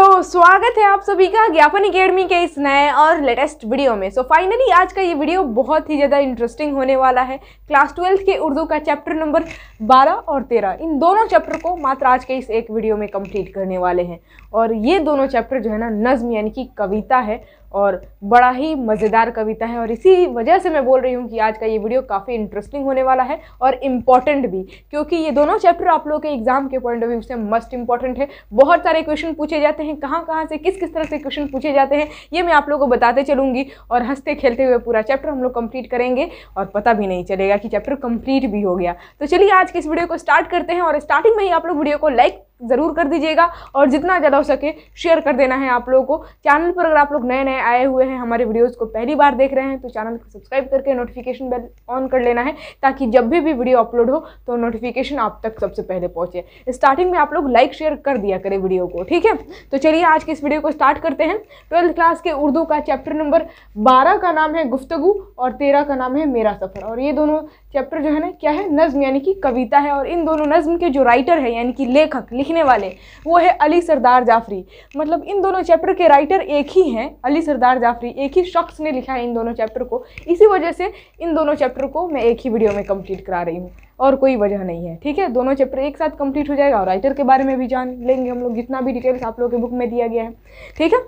तो स्वागत है आप सभी का ज्ञापन अकेडमी के इस नए और लेटेस्ट वीडियो में सो so, फाइनली आज का ये वीडियो बहुत ही ज़्यादा इंटरेस्टिंग होने वाला है क्लास ट्वेल्थ के उर्दू का चैप्टर नंबर 12 और 13 इन दोनों चैप्टर को मात्र आज के इस एक वीडियो में कंप्लीट करने वाले हैं और ये दोनों चैप्टर जो है ना नज़म यानी कि कविता है और बड़ा ही मज़ेदार कविता है और इसी वजह से मैं बोल रही हूँ कि आज का ये वीडियो काफ़ी इंटरेस्टिंग होने वाला है और इम्पॉर्टेंट भी क्योंकि ये दोनों चैप्टर आप लोग के एग्जाम के पॉइंट ऑफ व्यू से मस्ट इम्पॉर्टेंट है बहुत सारे क्वेश्चन पूछे जाते हैं कहाँ कहाँ से किस किस तरह से क्वेश्चन पूछे जाते हैं ये मैं आप लोगों को बताते चलूँगी और हंसते खेलते हुए पूरा चैप्टर हम लोग कम्प्लीट करेंगे और पता भी नहीं चलेगा कि चैप्टर कम्प्लीट भी हो गया तो चलिए आज के इस वीडियो को स्टार्ट करते हैं और स्टार्टिंग में ही आप लोग वीडियो को लाइक ज़रूर कर दीजिएगा और जितना ज़्यादा हो सके शेयर कर देना है आप लोगों को चैनल पर अगर आप लोग नए नए आए हुए हैं हमारे वीडियोज़ को पहली बार देख रहे हैं तो चैनल को सब्सक्राइब करके नोटिफिकेशन बेल ऑन कर लेना है ताकि जब भी भी वीडियो अपलोड हो तो नोटिफिकेशन आप तक सबसे पहले पहुँचे स्टार्टिंग में आप लोग लाइक शेयर कर दिया करें वीडियो को ठीक है तो चलिए आज के इस वीडियो को स्टार्ट करते हैं ट्वेल्थ क्लास के उर्दू का चैप्टर नंबर बारह का नाम है गुफ्तगु और तेरह का नाम है मेरा सफ़र और ये दोनों चैप्टर जो है ना क्या है नज़्म यानी कि कविता है और इन दोनों नज़म के जो राइटर है यानी कि लेखक लिख लिखने वाले वो है अली सरदार जाफरी मतलब इन दोनों चैप्टर के राइटर एक ही हैं अली सरदार जाफरी एक ही शख्स ने लिखा है इन दोनों चैप्टर को इसी वजह से इन दोनों चैप्टर को मैं एक ही वीडियो में कंप्लीट करा रही हूँ और कोई वजह नहीं है ठीक है दोनों चैप्टर एक साथ कंप्लीट हो जाएगा और राइटर के बारे में भी जान लेंगे हम लोग जितना भी डिटेल्स आप लोगों के बुक में दिया गया है ठीक है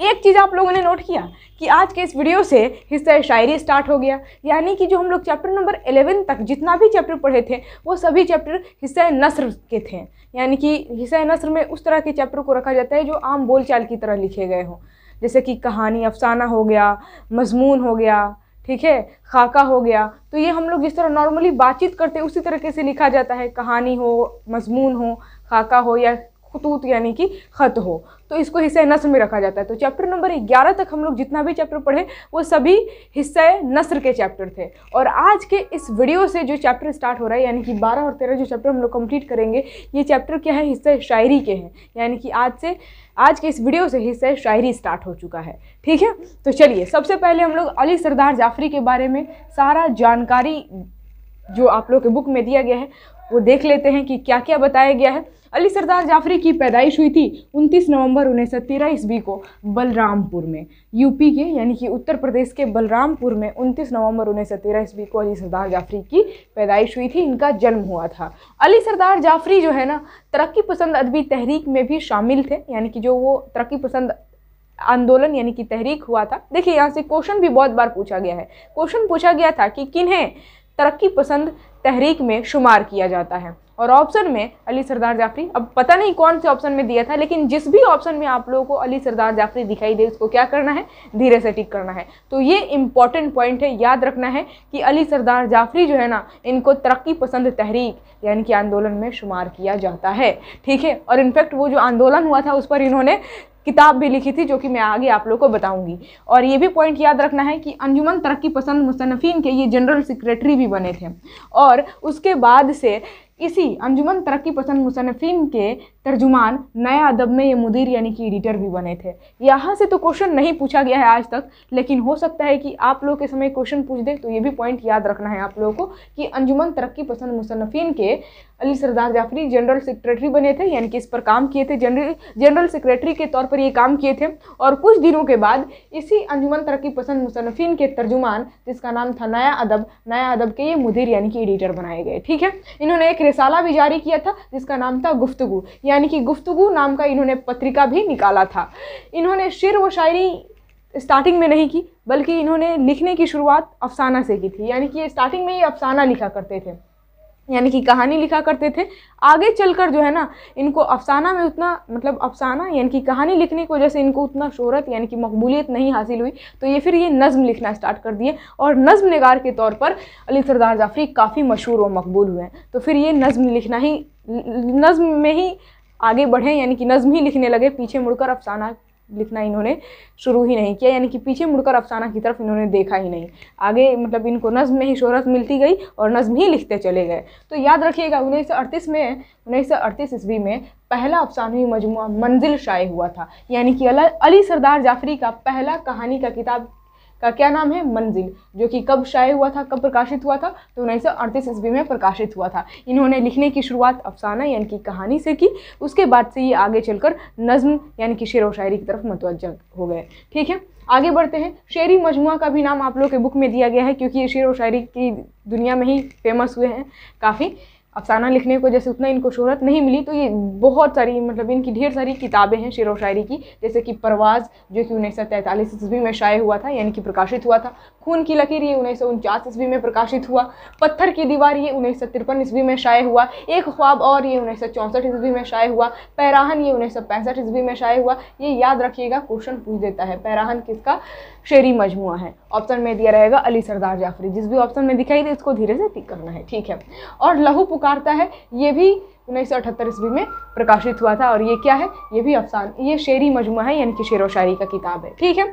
एक चीज़ आप लोगों ने नोट किया कि आज के इस वीडियो से हिस्सा शायरी स्टार्ट हो गया यानी कि जो हम लोग चैप्टर नंबर एलेवन तक जितना भी चैप्टर पढ़े थे वो सभी चैप्टर हिस्सा नसर के थे यानी कि हिस्सा नसर में उस तरह के चैप्टर को रखा जाता है जो आम बोलचाल की तरह लिखे गए हों जैसे कि कहानी अफसाना हो गया मजमून हो गया ठीक है खाका हो गया तो ये हम लोग जिस तरह नॉर्मली बातचीत करते उसी तरीके से लिखा जाता है कहानी हो मजमून हो खाका हो या खतूत यानी कि ख़त हो तो इसको हिस्सा नसर में रखा जाता है तो चैप्टर नंबर ग्यारह तक हम लोग जितना भी चैप्टर पढ़े वो सभी हिस्सा नसर के चैप्टर थे और आज के इस वीडियो से जो चैप्टर स्टार्ट हो रहा है यानी कि बारह और तेरह जो चैप्टर हम लोग कंप्लीट करेंगे ये चैप्टर क्या है हिस्सा शायरी के हैं यानी कि आज से आज के इस वीडियो से हिस्सा शायरी स्टार्ट हो चुका है ठीक है तो चलिए सबसे पहले हम लोग अली सरदार जाफरी के बारे में सारा जानकारी जो आप लोग के बुक में दिया गया है वो देख लेते हैं कि क्या क्या बताया गया है अली सरदार जाफरी की पैदाइश हुई थी 29 नवंबर उन्नीस सौ तेरह ईस्वी को बलरामपुर में यूपी के यानी कि उत्तर प्रदेश के बलरामपुर में 29 नवंबर उन्नीस सौ तेरह ईस्वी को अली सरदार जाफरी की पैदाइश हुई थी इनका जन्म हुआ था अली सरदार जाफरी जो है ना तरक्की पसंद अदबी तहरीक में भी शामिल थे यानी कि जो वो तरक्की पसंद आंदोलन यानी कि तहरीक हुआ था देखिए यहाँ से क्वेश्चन भी बहुत बार पूछा गया है क्वेश्चन पूछा गया था कि किन्हें तरक्की पसंद तहरीक में शुमार किया जाता है और ऑप्शन में अली सरदार जाफरी अब पता नहीं कौन से ऑप्शन में दिया था लेकिन जिस भी ऑप्शन में आप लोगों को अली सरदार जाफरी दिखाई दे उसको क्या करना है धीरे से टिक करना है तो ये इंपॉर्टेंट पॉइंट है याद रखना है कि अली सरदार जाफरी जो है ना इनको तरक्की पसंद तहरीक यानी कि आंदोलन में शुमार किया जाता है ठीक है और इनफैक्ट वो जो आंदोलन हुआ था उस पर इन्होंने किताब भी लिखी थी जो कि मैं आगे आप लोग को बताऊंगी और ये भी पॉइंट याद रखना है कि अंजुमन तरक्की पसंद मुसनफ़ीन के ये जनरल सेक्रेटरी भी बने थे और उसके बाद से इसी अंजुमन तरक्की पसंद मुसनफ़िन के तर्जुमान नया अदब में ये मुदीर यानी कि एडिटर भी बने थे यहाँ से तो क्वेश्चन नहीं पूछा गया है आज तक लेकिन हो सकता है कि आप लोग के समय क्वेश्चन पूछ दें तो ये भी पॉइंट याद रखना है आप लोगों को कि अंजुमन तरक्की पसंद मुसनफ़िन के अली सरदार जाफरी जनरल सेक्रेटरी बने थे यानी कि इस पर काम किए थे जनरल जनरल सेक्रेटरी के तौर पर ये काम किए थे और कुछ दिनों के बाद इसी अंजुमन तरक्की पसंद मुसनफ़िन के तर्जुमान जिसका नाम था नया अदब नया अदब के ये मुदीर यानी कि एडिटर बनाए गए ठीक है इन्होंने एक रिसाला भी जारी किया था जिसका नाम था गुफ्तगु यानी कि गुफ्तगु नाम का इन्होंने पत्रिका भी निकाला था इन्होंने शेर व शायरी स्टार्टिंग में नहीं की बल्कि इन्होंने लिखने की शुरुआत अफसाना से की थी यानी कि ये स्टार्टिंग में ही अफसाना लिखा करते थे यानी कि कहानी लिखा करते थे आगे चलकर जो है ना इनको अफसाना में उतना मतलब अफसाना यानी कि कहानी लिखने की वजह से इनको उतना शोहरत यानी कि मकबूलियत नहीं हासिल हुई तो ये फिर ये नज़म लिखना स्टार्ट कर दिए और नज़म नगार के तौर पर अली सरदार जाफरी काफ़ी मशहूर और मकबूल हुए हैं तो फिर ये नज़म लिखना ही नज़म में ही आगे बढ़ें यानी कि नज़म ही लिखने लगे पीछे मुड़कर अफसाना लिखना इन्होंने शुरू ही नहीं किया यानी कि पीछे मुड़कर अफसाना की तरफ इन्होंने देखा ही नहीं आगे मतलब इनको नज़म में ही शहरत मिलती गई और नज़म ही लिखते चले गए तो याद रखिएगा उन्नीस में उन्नीस सौ ईस्वी में पहला अफसानवी मजमु मंजिल शाये हुआ था यानी कि अली सरदार जाफरी का पहला कहानी का किताब का क्या नाम है मंजिल जो कि कब शाये हुआ था कब प्रकाशित हुआ था तो उन्नीस सौ ईस्वी में प्रकाशित हुआ था इन्होंने लिखने की शुरुआत अफसाना यानी कि कहानी से की उसके बाद से ये आगे चलकर नज्म यानी कि शेर व शायरी की तरफ मतवजह हो गए ठीक है आगे बढ़ते हैं शेरी मजमु का भी नाम आप लोग के बुक में दिया गया है क्योंकि ये शेर व शायरी की दुनिया में ही फेमस हुए हैं काफ़ी अफसाना लिखने को जैसे उतना इनको शोहरत नहीं मिली तो ये बहुत सारी मतलब इनकी ढेर सारी किताबें हैं शेर व शायरी की जैसे कि परवाज़ जो कि उन्नीस सौ तैंतालीस ईस्वी में शाये हुआ था यानी कि प्रकाशित हुआ था खून की लकीर ये उन्नीस सौ उनचास ईस्वी में प्रकाशित हुआ पत्थर की दीवार ये उन्नीस सौ तिरपन ईस्वी में शाये हुआ एक ख्वाब और ये उन्नीस सौ चौंसठ ईस्वी में शाये हुआ पैराहन ये उन्नीस सौ पैंसठ ईस्वी में शाये हुआ ये याद रखिएगा क्वेश्चन पूछ देता है पैराहन किसका शेरी मजमू है ऑप्शन में दिया रहेगा अली सरदार जाफरी जिस भी ऑप्शन में दिखाई दे इसको धीरे से टिक करना है ठीक है और लहू पुकारता है ये भी उन्नीस सौ अठहत्तर ईस्वी में प्रकाशित हुआ था और ये क्या है ये भी अफसान ये शेरी मजमु है यानी कि शेर व शायरी का किताब है ठीक है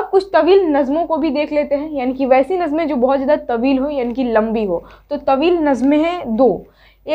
अब कुछ तवील नज़मों को भी देख लेते हैं यानी कि वैसी नज़में जो बहुत ज़्यादा तवील हो यानी कि लंबी हो तो तवील नज़में हैं दो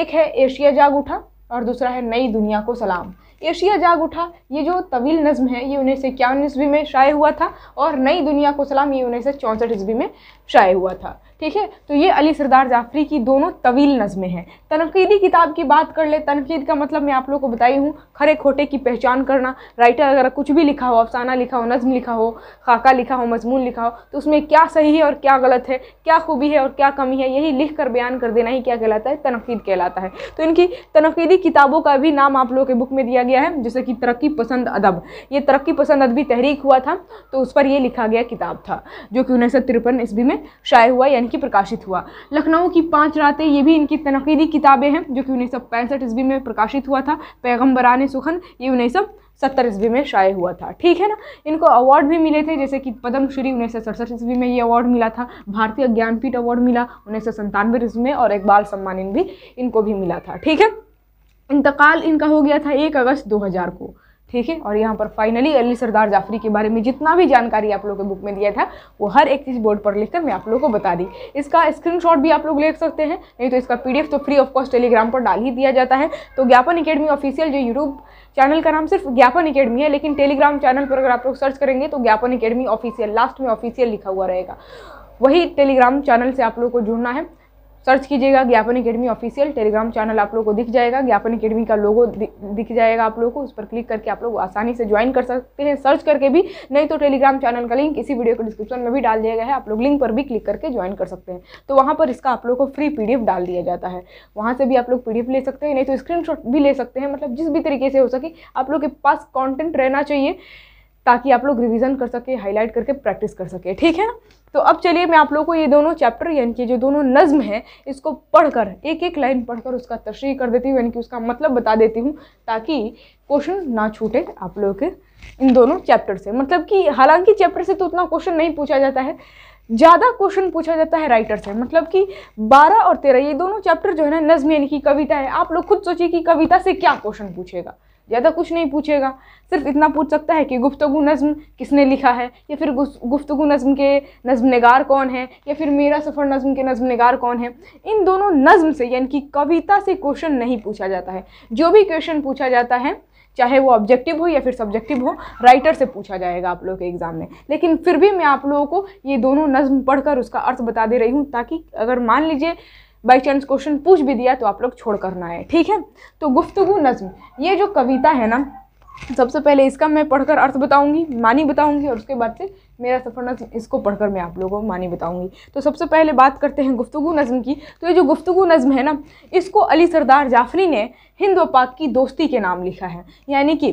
एक है एशिया जाग उठा और दूसरा है नई दुनिया को सलाम एशिया जाग उठा ये जो तवील नज़म है ये उन्नीस सौ इक्यावन ईस्वी में शाये हुआ था और नई दुनिया को सलाम ये उन्नीस सौ चौंसठ ईस्वी में शाये हुआ था ठीक है तो ये अली सरदार जाफरी की दोनों तवील नज़में हैं तनकीदी किताब की बात कर ले तनकीद का मतलब मैं आप लोग को बताई हूँ खरे खोटे की पहचान करना राइटर अगर कुछ भी लिखा हो अफसाना लिखा हो नज़म लिखा हो खाका लिखा हो मजमून लिखा हो तो उसमें क्या सही है और क्या गलत है क्या खूबी है और क्या कमी है यही लिख कर बयान कर देना ही क्या कहलाता है तनकीद कहलाता है तो इनकी तनकीदी किताबों का भी नाम आप लोगों के बुक में दिया गया गया है जैसे कि तरक्की पसंद अदब ये तरक्की पसंद अदबी तहरीक हुआ था तो उस पर यह लिखा गया किताब था जो कि उन्नीस सौ तिरपन ईस्वी में शाये हुआ यानी कि प्रकाशित हुआ लखनऊ की पाँच रातें ये भी इनकी तनकीदी किताबें हैं जो कि उन्नीस सौ पैंसठ ईस्वी में प्रकाशित हुआ था पैगम्बरान सुखन ये उन्नीस सौ सत्तर ईस्वी में शाये हुआ था ठीक है ना इनको अवार्ड भी मिले थे जैसे कि पद्मश्री उन्नीस सौ सड़सठ ईस्वी में ये अवार्ड मिला था भारतीय ज्ञानपीठ अवार्ड मिला उन्नीस सौ संतानवे ईस्वी में और इकबाल बाल सम्मान भी इनको भी मिला था ठीक है इंतकाल इनका हो गया था एक अगस्त 2000 को ठीक है और यहाँ पर फाइनली अली सरदार जाफरी के बारे में जितना भी जानकारी आप लोगों के बुक में दिया था वो हर एक चीज़ बोर्ड पर लिखकर मैं आप लोगों को बता दी इसका स्क्रीनशॉट भी आप लोग ले सकते हैं नहीं तो इसका पीडीएफ तो फ्री ऑफ कॉस्ट टेलीग्राम पर डाल ही दिया जाता है तो ज्ञापन अकेडमी ऑफिशियल जो यूट्यूब चैनल का नाम सिर्फ ज्ञापन अकेडमी है लेकिन टेलीग्राम चैनल पर अगर आप लोग सर्च करेंगे तो ज्ञापन अकेडमी ऑफिशियल लास्ट में ऑफिशियल लिखा हुआ रहेगा वही टेलीग्राम चैनल से आप लोग को जुड़ना है सर्च कीजिएगा ज्ञापन अकेडमी ऑफिशियल टेलीग्राम चैनल आप लोगों को दिख जाएगा ज्ञापन अकेडमी का लोगो दिख जाएगा आप लोगों को उस पर क्लिक करके आप लोग आसानी से ज्वाइन कर सकते हैं सर्च करके भी नहीं तो टेलीग्राम चैनल का लिंक इसी वीडियो के डिस्क्रिप्शन में भी डाल दिया गया है आप लोग लिंक पर भी क्लिक करके ज्वाइन कर सकते हैं तो वहाँ पर इसका आप लोग को फ्री पी डाल दिया जाता है वहाँ से भी आप लोग पी ले सकते हैं नहीं तो स्क्रीन भी ले सकते हैं मतलब जिस भी तरीके से हो सके आप लोग के पास कॉन्टेंट रहना चाहिए ताकि आप लोग रिवीजन कर सके हाईलाइट करके प्रैक्टिस कर सके ठीक है ना तो अब चलिए मैं आप लोगों को ये दोनों चैप्टर यानी कि जो दोनों नज़्म है इसको पढ़कर एक एक लाइन पढ़कर उसका तशरी कर देती हूँ यानी कि उसका मतलब बता देती हूँ ताकि क्वेश्चन ना छूटे आप लोगों के इन दोनों चैप्टर से मतलब कि हालांकि चैप्टर से तो उतना क्वेश्चन नहीं पूछा जाता है ज़्यादा क्वेश्चन पूछा जाता है राइटर से मतलब कि बारह और तेरह ये दोनों चैप्टर जो है ना नज्म यानी कि कविता है आप लोग खुद सोचिए कि कविता से क्या क्वेश्चन पूछेगा ज़्यादा कुछ नहीं पूछेगा सिर्फ इतना पूछ सकता है कि गुफ्तु नज़म किसने लिखा है या फिर गुफ्तु नज़म के नज़म नगार कौन है या फिर मेरा सफ़र नज़म के नज़म नगार कौन है इन दोनों नज़म से यानी कि कविता से क्वेश्चन नहीं पूछा जाता है जो भी क्वेश्चन पूछा जाता है चाहे वो ऑब्जेक्टिव हो या फिर सब्जेक्टिव हो राइटर से पूछा जाएगा आप लोगों के एग्ज़ाम में लेकिन फिर भी मैं आप लोगों को ये दोनों नज़म पढ़कर उसका अर्थ बता दे रही हूँ ताकि अगर मान लीजिए बाई चांस क्वेश्चन पूछ भी दिया तो आप लोग छोड़ करना है ठीक है तो गुफ्तगु नज़म ये जो कविता है ना सबसे पहले इसका मैं पढ़कर अर्थ बताऊंगी मानी बताऊंगी और उसके बाद से मेरा सफ़र नज़म इसको पढ़कर मैं आप लोगों को मानी बताऊंगी तो सबसे पहले बात करते हैं गुफ्तु नज़म की तो ये जो गुफ्तु नज़म है ना इसको अली सरदार जाफरी ने हिंद व पाक की दोस्ती के नाम लिखा है यानी कि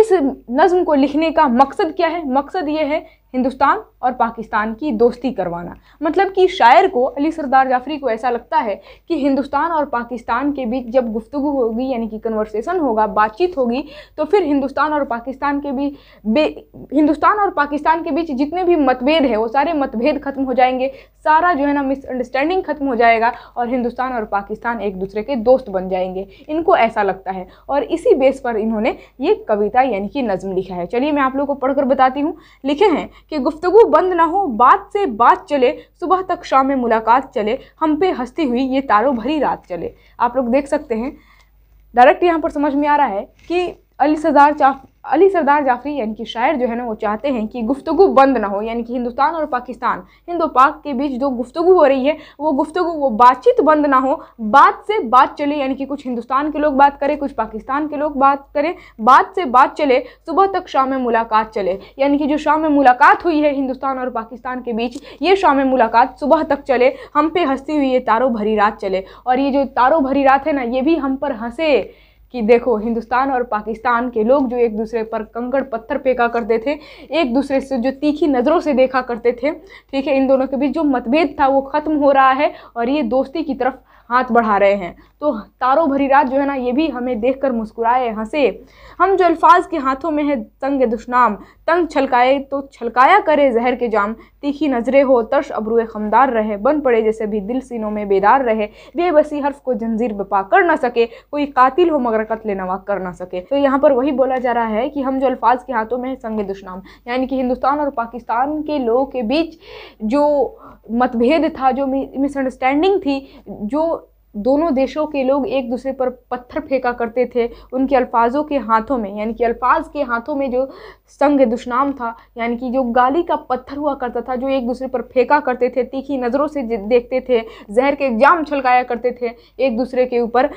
इस नज़म को लिखने का मकसद क्या है मकसद ये है हिंदुस्तान और पाकिस्तान की दोस्ती करवाना मतलब कि शायर को अली सरदार जाफरी को ऐसा लगता है कि हिंदुस्तान और पाकिस्तान के बीच जब गुफ्तु होगी यानी कि कन्वर्सेशन होगा बातचीत होगी तो फिर हिंदुस्तान और पाकिस्तान के बीच बे हिंदुस्तान और पाकिस्तान के बीच जितने भी मतभेद हैं वो सारे मतभेद खत्म हो जाएंगे सारा जो है ना मिसअंडरस्टैंडिंग खत्म हो जाएगा और हिंदुस्तान और पाकिस्तान एक दूसरे के दोस्त बन जाएंगे इनको ऐसा लगता है और इसी बेस पर इन्होंने ये कविता यानी कि नज़म लिखा है चलिए मैं आप लोग को पढ़कर बताती हूँ लिखे हैं कि गुफ्तु बंद ना हो बात से बात चले सुबह तक शाम में मुलाकात चले हम पे हंसती हुई ये तारों भरी रात चले आप लोग देख सकते हैं डायरेक्ट यहाँ पर समझ में आ रहा है कि अली सरदार जाफ अली सरदार जाफरी यानी कि शायर जो है ना वो चाहते हैं कि गुफ्तु बंद ना हो यानी कि हिंदुस्तान और पाकिस्तान हिंदो पाक के बीच जो गुफ्तु हो रही है वो गुफ्तु वो बातचीत बंद ना हो बात से बात चले यानी कि कुछ हिंदुस्तान के लोग बात करें कुछ पाकिस्तान के लोग बात करें बात से बात चले सुबह तक शाम मुलाकात चले यानी कि जो शाम मुलाकात हुई है हिंदुस्तान और पाकिस्तान के बीच ये शाम मुलाकात सुबह तक चले हम पे हंसती हुई ये तारों भरी रात चले और ये जो तारों भरी रात है ना ये भी हम पर हंसे कि देखो हिंदुस्तान और पाकिस्तान के लोग जो एक दूसरे पर कंकड़ पत्थर फेंका करते थे एक दूसरे से जो तीखी नज़रों से देखा करते थे ठीक है इन दोनों के बीच जो मतभेद था वो ख़त्म हो रहा है और ये दोस्ती की तरफ हाथ बढ़ा रहे हैं तो तारों भरी रात जो है ना ये भी हमें देख कर मुस्कुराए हंसे हम जो अल्फाज के हाथों में है तंग दुश्नाम तंग छलकाए तो छलकाया करे जहर के जाम तीखी नजरें हो तर्श अबरू खमदार रहे बन पड़े जैसे भी दिल सीनों में बेदार रहे बेबसी हर्फ को जंजीर बपा कर ना सके कोई कातिल हो मगर कत्ल नवा कर ना सके तो यहाँ पर वही बोला जा रहा है कि हम जो अल्फाज के हाथों में है संग दुश्नाम यानी कि हिंदुस्तान और पाकिस्तान के लोगों के बीच जो मतभेद था जो मिसअंडरस्टैंडिंग थी जो दोनों देशों के लोग एक दूसरे पर पत्थर फेंका करते थे उनके अल्फाजों के हाथों में यानी कि अल्फाज के हाथों में जो संग दुश्नाम था यानी कि जो गाली का पत्थर हुआ करता था जो एक दूसरे पर फेंका करते थे तीखी नज़रों से देखते थे जहर के जाम छलकाया करते थे एक दूसरे के ऊपर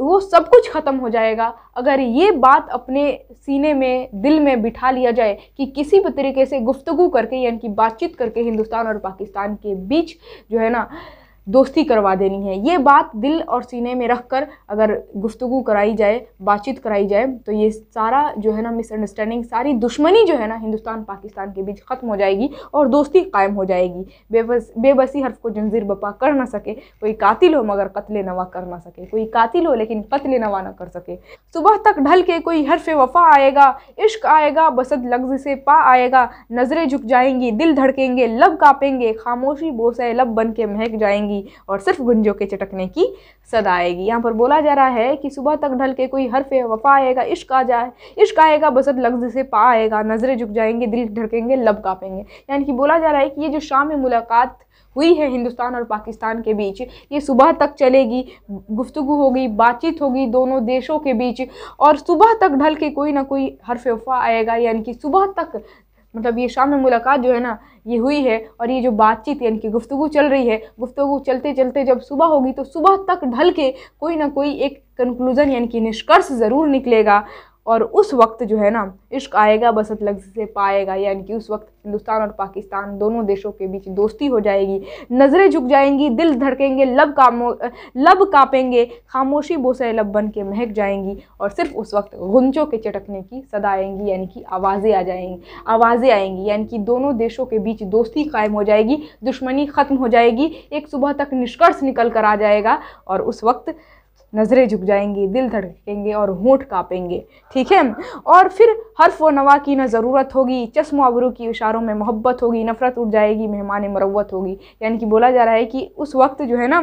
वो सब कुछ ख़त्म हो जाएगा अगर ये बात अपने सीने में दिल में बिठा लिया जाए कि किसी भी तरीके से गुफ्तगु करके यानी कि बातचीत करके हिंदुस्तान और पाकिस्तान के बीच जो है ना दोस्ती करवा देनी है ये बात दिल और सीने में रख कर अगर गुफ्तु कराई जाए बातचीत कराई जाए तो ये सारा जो है ना मिसअंडरस्टैंडिंग सारी दुश्मनी जो है ना हिंदुस्तान पाकिस्तान के बीच ख़त्म हो जाएगी और दोस्ती कायम हो जाएगी बेबस बेबसी हर्फ को जंजीर बपा कर ना सके कोई कातिल हो मगर कत्ल नवा कर ना सके कोई कातिल हो लेकिन कत्ल नवा ना कर सके सुबह तक ढल के कोई हर्फ वफा आएगा इश्क आएगा बसत लफ्ज से पा आएगा नज़रें झुक जाएंगी दिल धड़केंगे लब कापेंगे खामोशी बोसे लब बन के महक जाएंगी आएगी और सिर्फ गुंजों के चटकने की सद आएगी यहाँ पर बोला जा रहा है कि सुबह तक ढल के कोई हरफ वफा आएगा इश्क आ जाए इश्क आएगा बसत लफ्ज से पा आएगा नज़रें झुक जाएंगे दिल ढड़केंगे लब कापेंगे यानी कि बोला जा रहा है कि ये जो शाम में मुलाकात हुई है हिंदुस्तान और पाकिस्तान के बीच ये सुबह तक चलेगी गुफ्तु होगी बातचीत होगी दोनों देशों के बीच और सुबह तक ढल के कोई ना कोई हरफ वफा आएगा यानी कि सुबह तक मतलब ये शाम में मुलाकात जो है ना ये हुई है और ये जो बातचीत यानी कि गुफ्तु चल रही है गुफ्तु चलते चलते जब सुबह होगी तो सुबह तक ढल के कोई ना कोई एक कंक्लूज़न यानी कि निष्कर्ष ज़रूर निकलेगा और उस वक्त जो है ना इश्क आएगा बसत लग से पाएगा यानी कि उस वक्त हिंदुस्तान और पाकिस्तान दोनों देशों के बीच दोस्ती हो जाएगी नज़रें झुक जाएंगी दिल धड़केंगे लब कामो लब कापेंगे खामोशी बोसे लब बन के महक जाएंगी और सिर्फ उस वक्त गुंजों के चटकने की सदा आएंगी यानी कि आवाज़ें आ जाएंगी आवाज़ें आएंगी यानी कि दोनों देशों के बीच दोस्ती कायम हो जाएगी दुश्मनी ख़त्म हो जाएगी एक सुबह तक निष्कर्ष निकल कर आ जाएगा और उस वक्त नज़रें झुक जाएंगी दिल धड़केंगे और होंठ कांपेंगे ठीक है और फिर हर्फ व नवा की ना ज़रूरत होगी चश्म अबरू की इशारों में मोहब्बत होगी नफ़रत उठ जाएगी मेहमान मरवत होगी यानी कि बोला जा रहा है कि उस वक्त जो है ना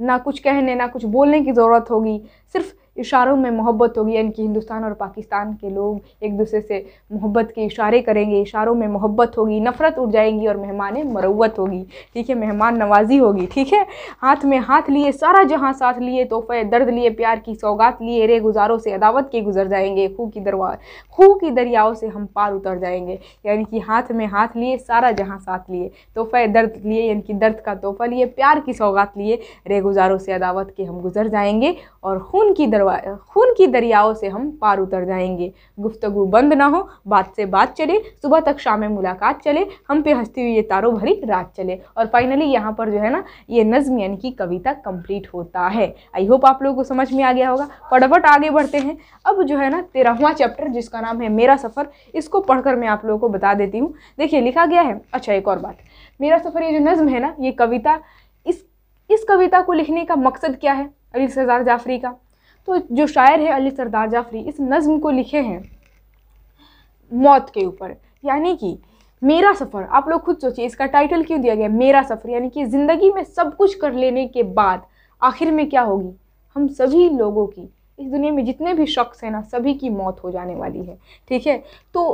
ना कुछ कहने ना कुछ बोलने की ज़रूरत होगी सिर्फ़ इशारों में मोहब्बत होगी यानी कि हिंदुस्तान और पाकिस्तान के लोग एक दूसरे से मोहब्बत के इशारे करेंगे इशारों में मोहब्बत होगी नफ़रत उठ जाएंगी और मेहमान मरवत होगी ठीक है मेहमान नवाजी होगी ठीक है हाथ में हाथ लिए सारा जहाँ साथ लिए तोहफे दर्द लिए प्यार की सौगात लिए रे गुजारों से अदावत के गुजर जाएंगे खूह की दरवा खूह की दरियाओं से हम पार उतर जाएंगे यानी कि हाथ में हाथ लिए सारा जहाँ साथ लिए तोहफे दर्द लिए यानी कि दर्द का तोहफा लिए प्यार की सौगात लिए रे गुजारों से अदावत के हम गुजर जाएंगे और खून की दरवा खून की दरियाओं से हम पार उतर जाएंगे गुफ्तगु बंद ना हो बात से बात चले सुबह तक शाम मुलाकात चले हम पे हंसती हुई ये तारों भरी रात चले और फाइनली यहाँ पर जो है ना ये नज़म यानी कि कविता कंप्लीट होता है आई होप आप लोगों को समझ में आ गया होगा फटाफट आगे बढ़ते हैं अब जो है ना तेरहवा चैप्टर जिसका नाम है मेरा सफ़र इसको पढ़कर मैं आप लोगों को बता देती हूँ देखिए लिखा गया है अच्छा एक और बात मेरा सफ़र ये जो नज़म है ना ये कविता इस इस कविता को लिखने का मकसद क्या है अली सरदार जाफरी का तो जो शायर है अली सरदार जाफरी इस नज़म को लिखे हैं मौत के ऊपर यानी कि मेरा सफ़र आप लोग खुद सोचिए इसका टाइटल क्यों दिया गया मेरा सफ़र यानी कि ज़िंदगी में सब कुछ कर लेने के बाद आखिर में क्या होगी हम सभी लोगों की इस दुनिया में जितने भी शख्स हैं ना सभी की मौत हो जाने वाली है ठीक है तो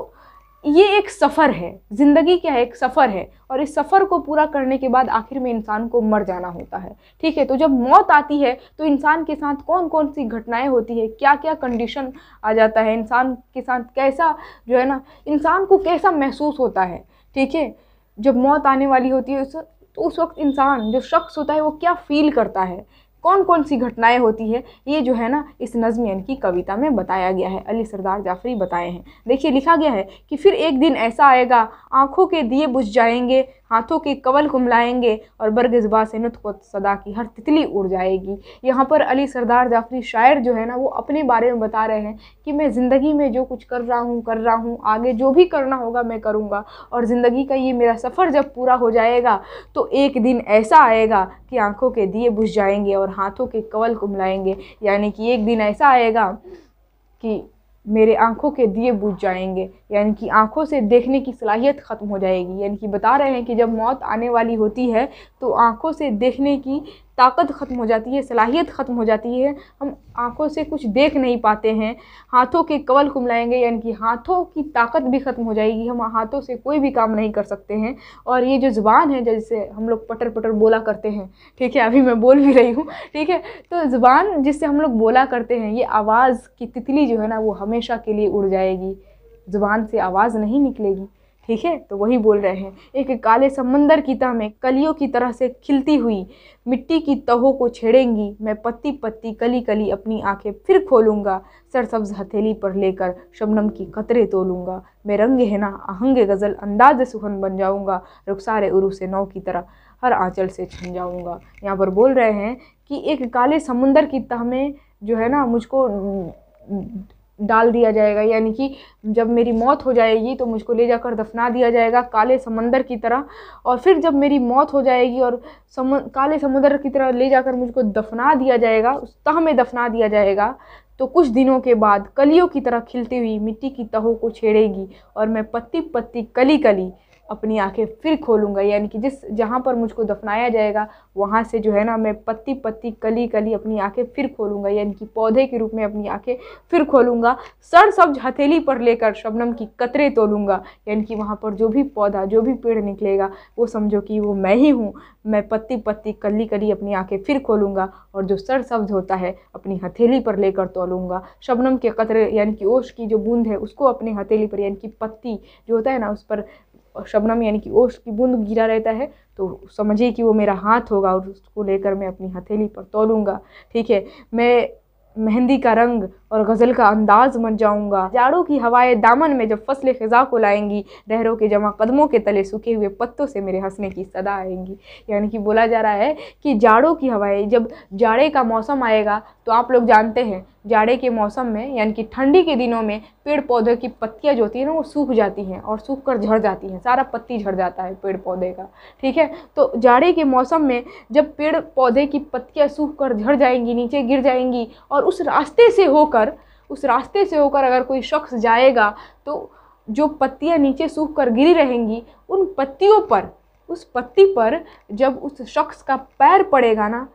ये एक सफ़र है ज़िंदगी क्या है एक सफ़र है और इस सफ़र को पूरा करने के बाद आखिर में इंसान को मर जाना होता है ठीक है तो जब मौत आती है तो इंसान के साथ कौन कौन सी घटनाएं होती है क्या क्या कंडीशन आ जाता है इंसान के साथ कैसा जो है ना इंसान को कैसा महसूस होता है ठीक है जब मौत आने वाली होती है उस तो उस वक्त इंसान जो शख्स होता है वो क्या फील करता है कौन कौन सी घटनाएं होती है ये जो है ना इस नज़म यानी कि कविता में बताया गया है अली सरदार जाफरी बताए हैं देखिए लिखा गया है कि फिर एक दिन ऐसा आएगा आँखों के दिए बुझ जाएंगे हाथों की कवल कुमलाएंगे और बरगजबा से को सदा की हर तितली उड़ जाएगी यहाँ पर अली सरदार जाफरी शायर जो है ना वो अपने बारे में बता रहे हैं कि मैं ज़िंदगी में जो कुछ कर रहा हूँ कर रहा हूँ आगे जो भी करना होगा मैं करूँगा और ज़िंदगी का ये मेरा सफ़र जब पूरा हो जाएगा तो एक दिन ऐसा आएगा कि आँखों के दिए बुझ जाएंगे और हाथों के कवल कुमलाएंगे यानी कि एक दिन ऐसा आएगा कि मेरे आँखों के दिए बुझ जाएंगे यानी कि आँखों से देखने की सलाहियत ख़त्म हो जाएगी यानी कि बता रहे हैं कि जब मौत आने वाली होती है तो आँखों से देखने की ताकत ख़त्म हो जाती है सलाहियत ख़त्म हो जाती है हम आँखों से कुछ देख नहीं पाते हैं हाथों के कवल कुमलाएंगे यानी कि हाथों की ताकत भी ख़त्म हो जाएगी हम हाथों से कोई भी काम नहीं कर सकते हैं और ये जो ज़ुबान है जैसे हम लोग पटर पटर बोला करते हैं ठीक है अभी मैं बोल भी रही हूँ ठीक है तो ज़ुबान जिससे हम लोग बोला करते हैं ये आवाज़ की तितली जो है ना वो हमेशा के लिए उड़ जाएगी ज़ुबान से आवाज़ नहीं निकलेगी ठीक है तो वही बोल रहे हैं एक काले समंदर की तह में कलियों की तरह से खिलती हुई मिट्टी की तहों को छेड़ेंगी मैं पत्ती पत्ती कली कली अपनी आंखें फिर खोलूँगा सरसब्ज हथेली पर लेकर शबनम की कतरे तोलूँगा मैं रंग है ना आहंग गज़ल अंदाज सुहन बन जाऊँगा रुखसारे उरु से नौ की तरह हर आंचल से छन जाऊँगा यहाँ पर बोल रहे हैं कि एक काले समुंदर की तह में जो है ना मुझको डाल दिया जाएगा यानी कि जब मेरी मौत हो जाएगी तो मुझको ले जाकर दफना दिया जाएगा काले समंदर की तरह और फिर जब मेरी मौत हो जाएगी और सम काले समंदर की तरह ले जाकर मुझको दफना दिया जाएगा उस तह में दफना दिया जाएगा तो कुछ दिनों के बाद कलियों की तरह खिलती हुई मिट्टी की तहों को छेड़ेगी और मैं पत्ती पत्ती कली कली अपनी आंखें फिर खोलूँगा यानी कि जिस जहाँ पर मुझको दफनाया जाएगा वहाँ से जो है ना मैं पत्ती पत्ती कली कली अपनी आंखें फिर खोलूँगा यानी कि पौधे के रूप में अपनी आंखें फिर खोलूँगा सर सब्ज हथेली पर लेकर शबनम की कतरे तोलूँगा यानी कि वहाँ पर जो भी पौधा जो भी पेड़ निकलेगा वो समझो कि वो मैं ही हूँ मैं पत्ती पत्ती कली कली अपनी आँखें फिर खोलूँगा और जो सर सब्ज होता है अपनी हथेली पर लेकर तोलूँगा शबनम के कतरे यानी कि ओश की जो बूंद है उसको अपनी हथेली पर यानी कि पत्ती जो होता है ना उस पर और शबनम यानी कि ओस की बूंद गिरा रहता है तो समझिए कि वो मेरा हाथ होगा और उसको लेकर मैं अपनी हथेली पर तोलूँगा ठीक है मैं मेहंदी का रंग और गज़ल का अंदाज मर जाऊँगा जाड़ों की हवाएं दामन में जब फसल ख़ज़ा को लाएंगी लहरों के जमा कदमों के तले सूखे हुए पत्तों से मेरे हंसने की सदा आएंगी यानी कि बोला जा रहा है कि जाड़ों की हवाएं जब जाड़े का मौसम आएगा तो आप लोग जानते हैं जाड़े के मौसम में यानी कि ठंडी के दिनों में पेड़ पौधे की पत्तियाँ जो होती हैं ना वो सूख जाती हैं और सूख कर झड़ जाती हैं सारा पत्ती झड़ जाता है पेड़ पौधे का ठीक है तो जाड़े के मौसम में जब पेड़ पौधे की पत्तियाँ सूख कर झड़ जाएंगी नीचे गिर जाएंगी और उस रास्ते से होकर होकर उस रास्ते से होकर अगर कोई शख्स जाएगा तो जो पत्तियां नीचे सूख कर गिरी रहेंगी उन पत्तियों पर उस पत्ती पर जब उस शख्स का पैर पड़ेगा ना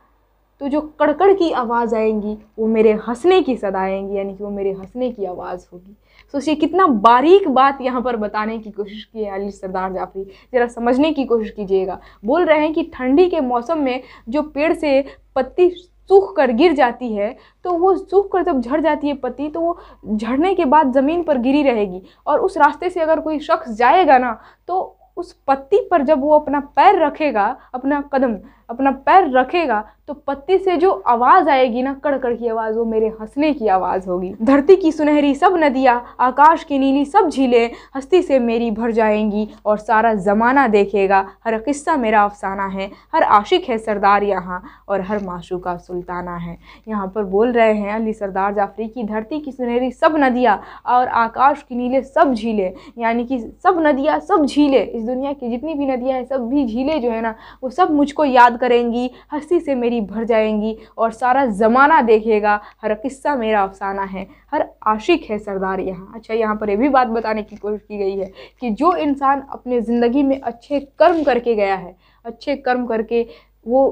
तो जो कड़कड़ की आवाज़ आएंगी वो मेरे हंसने की सदाएँगी यानी कि वो मेरे हंसने की आवाज़ होगी सोचिए कितना बारीक बात यहाँ पर बताने की कोशिश की है अली सरदार जाफरी ज़रा समझने की कोशिश कीजिएगा बोल रहे हैं कि ठंडी के मौसम में जो पेड़ से पत्ती सूख कर गिर जाती है तो वो सूख कर जब झड़ जाती है पत्ती तो वो झड़ने के बाद ज़मीन पर गिरी रहेगी और उस रास्ते से अगर कोई शख्स जाएगा ना तो उस पत्ती पर जब वो अपना पैर रखेगा अपना कदम अपना पैर रखेगा तो पत्ती से जो आवाज़ आएगी ना कड़कड़ की आवाज़ वो मेरे हंसने की आवाज़ होगी धरती की सुनहरी सब नदियाँ आकाश की नीली सब झीलें हस्ती से मेरी भर जाएंगी और सारा ज़माना देखेगा हर किस्सा मेरा अफसाना है हर आशिक है सरदार यहाँ और हर माशू का सुल्ताना है यहाँ पर बोल रहे हैं अली सरदार जाफरी की धरती की सुनहरी सब नदियाँ और आकाश की नीले सब झीलें यानी कि सब नदियाँ सब झीलें इस दुनिया की जितनी भी नदियाँ हैं सब भी झीलें जो है ना वो सब मुझको याद याद करेंगी हंसी से मेरी भर जाएंगी और सारा ज़माना देखेगा हर किस्सा मेरा अफसाना है हर आशिक है सरदार यहाँ अच्छा यहाँ पर यह भी बात बताने की कोशिश की गई है कि जो इंसान अपने ज़िंदगी में अच्छे कर्म करके गया है अच्छे कर्म करके वो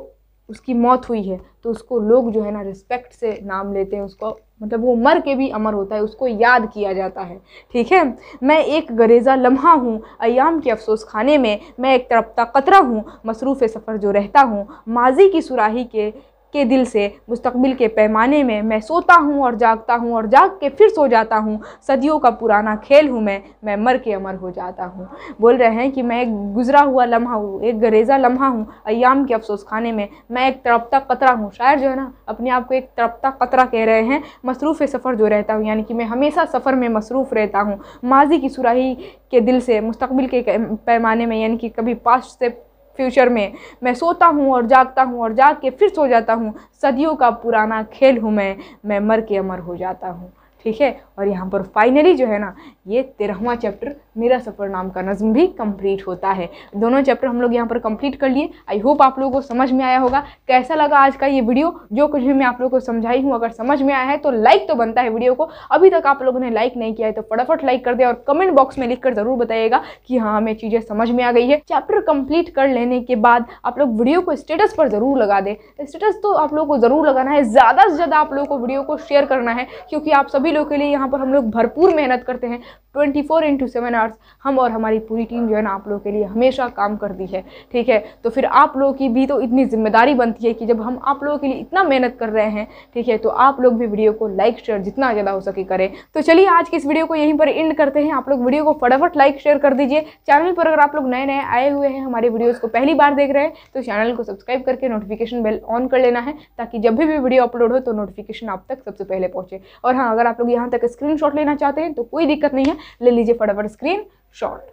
उसकी मौत हुई है तो उसको लोग जो है ना रिस्पेक्ट से नाम लेते हैं उसको मतलब वो मर के भी अमर होता है उसको याद किया जाता है ठीक है मैं एक गरेज़ा लम्हा हूँ अयाम के अफसोस खाने में मैं एक तरफ़ता कतरा हूँ मसरूफ़ सफ़र जो रहता हूँ माजी की सुराही के के दिल से मुस्तबिल के पैमाने में मैं सोता हूँ और जागता हूँ और जाग के फिर सो जाता हूँ सदियों का पुराना खेल हूँ मैं मैं मर के अमर हो जाता हूँ बोल रहे हैं कि मैं एक गुज़रा हुआ लम्हा हूँ एक गरेजा लम्हा हूँ अयाम के अफसोस खाने में मैं एक तड़पता कतरा हूँ शायर जो है ना अपने आप को एक तड़पता कतरा कह रहे हैं मसरूफ़ सफ़र जो रहता हूँ यानी कि मैं हमेशा सफ़र में मसरूफ़ रहता हूँ माजी की सुराही के दिल से मुस्तबिल के पैमाने में यानी कि कभी पास्ट से फ्यूचर में मैं सोता हूँ और जागता हूँ और जाग के फिर सो जाता हूँ सदियों का पुराना खेल हूँ मैं मैं मर के अमर हो जाता हूँ ठीक है और यहाँ पर फाइनली जो है ना ये तेरहवा चैप्टर मेरा नाम का नज़म भी कंप्लीट होता है दोनों चैप्टर हम लोग यहाँ पर कंप्लीट कर लिए आई होप आप लोगों को समझ में आया होगा कैसा लगा आज का ये वीडियो जो कुछ भी मैं आप लोगों को समझाई हूँ अगर समझ में आया है तो लाइक तो बनता है वीडियो को अभी तक आप लोगों ने लाइक नहीं किया है तो फटाफट लाइक कर दे और कमेंट बॉक्स में लिख ज़रूर बताइएगा कि हाँ हमें चीज़ें समझ में आ गई है चैप्टर कंप्लीट कर लेने के बाद आप लोग वीडियो को स्टेटस पर ज़रूर लगा दें स्टेटस तो आप लोगों को ज़रूर लगाना है ज़्यादा से ज़्यादा आप लोगों को वीडियो को शेयर करना है क्योंकि आप सभी लोग के लिए जहाँ पर हम लोग भरपूर मेहनत करते हैं twenty four into seven hours हम और हमारी पूरी टीम जो है ना आप लोगों के लिए हमेशा काम करती है ठीक है तो फिर आप लोगों की भी तो इतनी जिम्मेदारी बनती है कि जब हम आप लोगों के लिए इतना मेहनत कर रहे हैं ठीक है तो आप लोग भी वीडियो को लाइक शेयर जितना ज़्यादा हो सके करें तो चलिए आज की इस वीडियो को यहीं पर एंड करते हैं आप लोग वीडियो को फटाफट लाइक शेयर कर दीजिए चैनल पर अगर आप लोग नए नए आए हुए हैं हमारे वीडियोज़ को पहली बार देख रहे हैं तो चैनल को सब्सक्राइब करके नोटिफिकेशन बेल ऑन कर लेना है ताकि जब भी वीडियो अपलोड हो तो नोटिफिकेशन आप तक सबसे पहले पहुँचे और हाँ अगर आप लोग यहाँ तक स्क्रीनशॉट लेना चाहते हैं तो कोई दिक्कत नहीं है ले लीजिए फटाफट स्क्रीनशॉट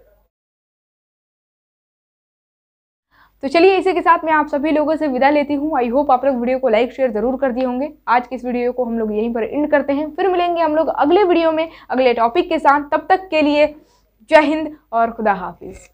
तो चलिए इसी के साथ मैं आप सभी लोगों से विदा लेती हूँ आई होप आप लोग वीडियो को लाइक शेयर जरूर कर दिए होंगे आज के इस वीडियो को हम लोग यहीं पर एंड करते हैं फिर मिलेंगे हम लोग अगले वीडियो में अगले टॉपिक के साथ तब तक के लिए जय हिंद और खुदा हाफिज़